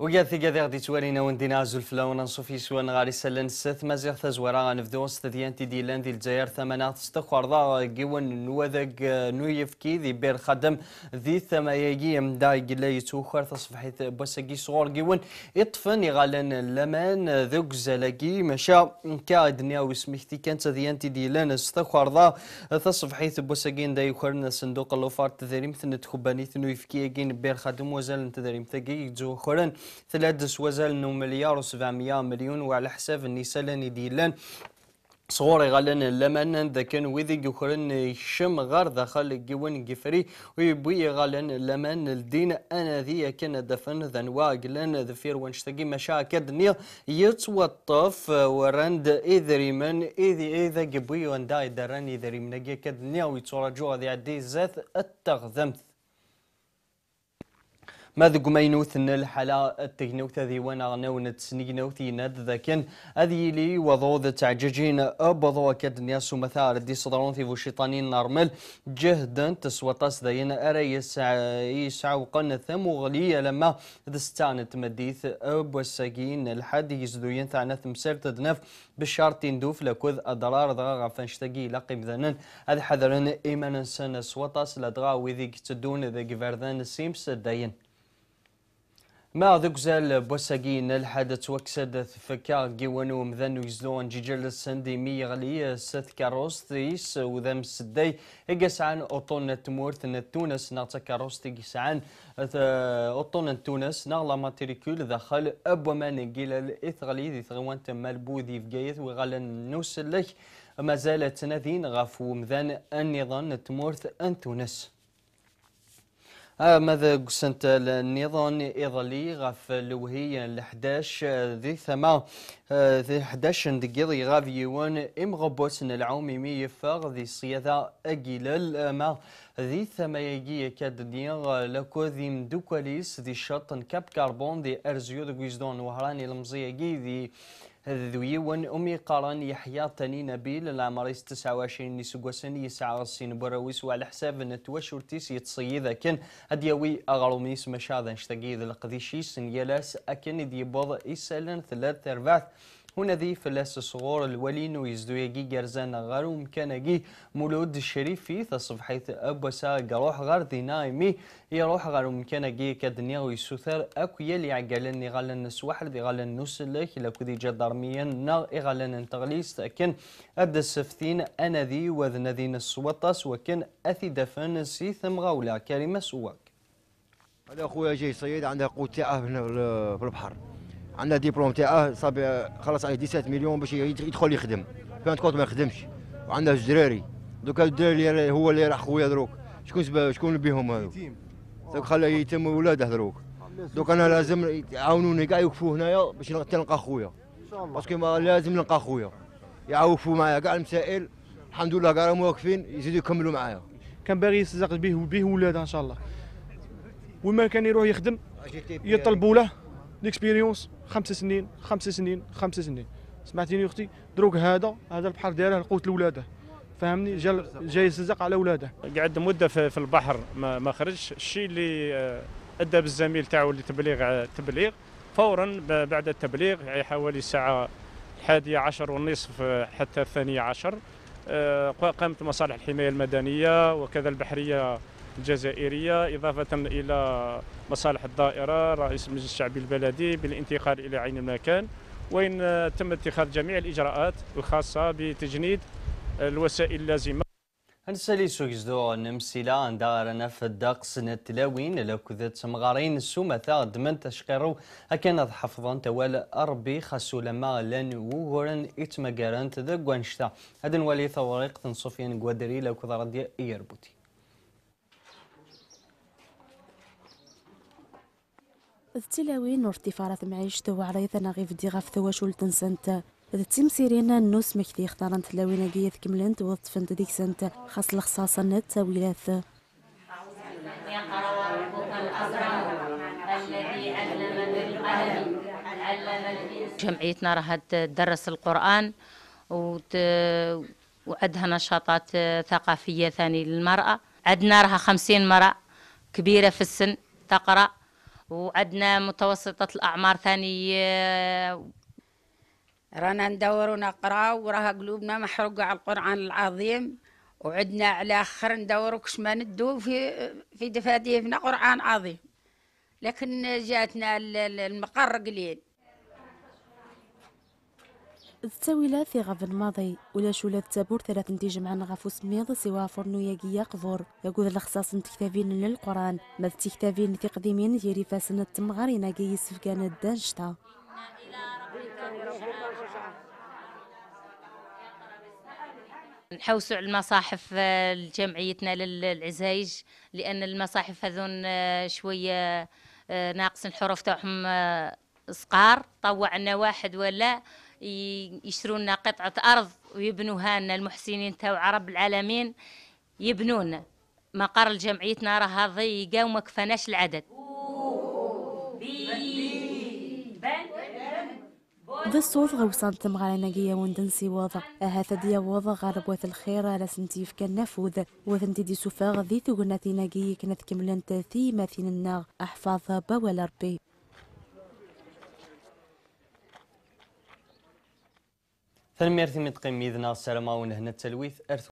وقال ثقة ذيغ توالينا وندينا عزو الفلاونا نصوف يسوان غاري سلان السات مازيغ تزويرا غنفدو استديان تيدي لان دي الجزائر ثمانات استخوار ضا قيوان نوذاك آه، نويفكي ذي بير خدم ذي ثمايقي مدا قلا يتوخر تصفحي بوساقي صغور قيوان اطفن يغالان لمان آه، ذوق زلاقي مشا كا دنيا وسميكتي كانت ذيان تيدي لان استخوار ضا تصفحي بوساقي ندا يخرنا صندوق اللوفار تذريم ثنت خباني ثنويفكي اقين بير خدم وزال تذريم ثقي يتزوخرن ثلاث وزال نو مليار و مليون وعلى حساب النساء لاني ديلان صغوري غالن لمن كان ويذي جوخرن الشم غار دخل جوان جفري ويبوي غالن لمن الدين انا ذي كان دفن ذن واقلن ذفير وانشتاقي مشاكد نير يتوطف ورند اذري من اذي اذا جبوي ونداي راني اذري من كد نير ويتراجو ذي عدي زاث التغذمت ماذا قمينوثن الحلا التجنوت ذي وانا نتسنينو تسنينوت ناد ذاكن اذي لي ذا تعججين أبضو أكد نياسو مثار دي صدرون في وشيطانين نرمل جهدا تسوطاس ذاين أرى يسع يسعوقن ثم وغلية لما ذستان تمديث أب والساقين الحد يزدوين نثم ثمسير تدنف بالشار دوف لكوذ أدرار ذا غفنشتاقي لقيم ذنن هذا حذرن إيمانا سنة لدغا وذيك تدون ذا قفردان نسيم داين ما ذقزل بوساقين الحدث وكسد فكار جيوانو مذن ويزلون جيجل السندي مي غلي سث كاروستيس وذم سدي اقس عن اوطون تمورث التونس نغتا كاروستي قس عن اوطون تونس نغلا ماتريكول دخل ابو مان جيل الاثغلي ذي ثغوان تمال تمالبو ذي فقايث وغالن نوسلك ما زالت نذين غفو مذن النظام تمورث ان تونس آه، ماذا قسنت النظام إيضالي غف لوهي الحداش آه، ذي ثما آه، ذي حداش دقيضي غاف يوان إم غبوسن العومي مي يفاغ ذي صيادة أجيلال ما ذي ثما يجي ديغ لكو ذي مدوكاليس ذي شطن كاب كاربون ذي أرزيو ذي قيزدون وهراني المزيجي ذي ذويون أمي قران يحيى تاني نبيل العمر 29 نسقوسن يسعى السين برويس وعلى حساب نتوش ورتيس يتصيد كان أديوي أغرميس مشاذن شتقيد القديشي سن يلاس أكن بوض إسالن ثلاث أرباث هنا ذي فلاس صغور الولين يجي جرزان غار جي مولود في تصف حيث أبو قروح غار ذي نايمي يروح غار جي كدنيا ويسوثر أكويا اللي عقالن غالن واحد ذي غالن نسلك إلا كذي جدرميا نار إغالن انتغليس لكن أبدا السفتين أنا ذي وذن ذي نسوطس وكن أثي دفن سي ثم غولا كريمة سواك هذا أخويا جاي صيد عنده قوت تاعه في البحر عندنا ديبلوم تاعه صاب خلاص عليه 17 مليون باش يدخل يخدم فان كونت ما يخدمش وعندنا الدراري دوكا الدراري هو اللي راح خويا دروك شكون شكون بيهم هذو دوك خلى يتم ولاده دروك دوك انا لازم يعاونوني كاع يوقفوا هنايا باش نلقى خويا باسكو لازم نلقى خويا يعوفوا معايا كاع المسائل الحمد لله كاع راهم واقفين يزيدوا يكملوا معايا كان باغي يصدق به به ولاده ان شاء الله وما كان يروح يخدم يطلبوا له ليكسبيريونس خمس سنين خمس سنين خمس سنين سمعتيني اختي دروك هذا هذا البحر دايره لقوت لولاده فهمني جا جاي يسزق على ولاده قعد مده في البحر ما, ما خرجش الشيء اللي آه، ادى بالزميل تاعو لتبليغ آه، تبليغ فورا بعد التبليغ يعني حوالي الساعه الحادية عشر والنصف آه، حتى الثانية عشر قامت مصالح الحماية المدنية وكذا البحرية الجزائريه اضافه الى مصالح الدائره رئيس المجلس الشعبي البلدي بالانتقال الى عين المكان وإن تم اتخاذ جميع الاجراءات الخاصه بتجنيد الوسائل اللازمه هنسالي سوكزدو نمسيلا دار نف الدقس نتلاوين لكذت مغارين السومة ثاد من تشقيرو هكان حفظا توال أربي خاسو لما لن وغرن إتمقارن تذقوانشتا هدن نوالي ثوريق تنصفين قوادري لكذا ردي إيربوتي التلاوين وارتفارات معيش توا على يثنا غير فدي غاف ثواشول تنسنت ذا تمسيرين النوس مكتي اختارن تلاوين قيث كملنت وطفنت ديك سنت خاص الخصاصة نت ولاث يقرأ ربك الأكرم الذي علم بالقلم جمعيتنا راه تدرس القرآن وت... وعندها نشاطات ثقافية ثاني للمرأة عندنا راه خمسين مرأة كبيرة في السن تقرأ وعندنا متوسطة الأعمار ثاني آه، رانا ندور ونقراو وراها قلوبنا محروقة على القرآن العظيم وعدنا على آخر ندورو كش ما ندو في في دفاديفنا قرآن عظيم لكن جاتنا المقر قليل تستويلا في غف الماضي ولا شولا تابور ثلاث نتيجة مع نغافو سميض سوا فرنو ياقيا قفور يقول الاخصاص تكتافين للقرآن ما تكتافين في قديمين ديري فاسن التمغار يناقي سفكان الدانشتا نحوسوا على المصاحف آه، لجمعيتنا للعزايج لان المصاحف هذون آه، شويه آه، ناقص الحروف تاعهم صقار طوعنا واحد ولا يشترون لنا قطعة أرض ويبنوها لنا المحسنين تاو عرب العالمين يبنون مقر لجمعيتنا راها ضيقة وما كفاناش العدد ذا الصوف غوصان تمغارة نقية وندنسي واضع هذا ديا واضع غارب الخير على سنتيف كان نافوذ وثنتي دي سوفاغ ذي ثقنا ثي نقية كنا ثكملن تاثي ما ثين النار أحفاظ با ولا ربي تنميرتي من متقيم إذن السلام ونهنا التلويث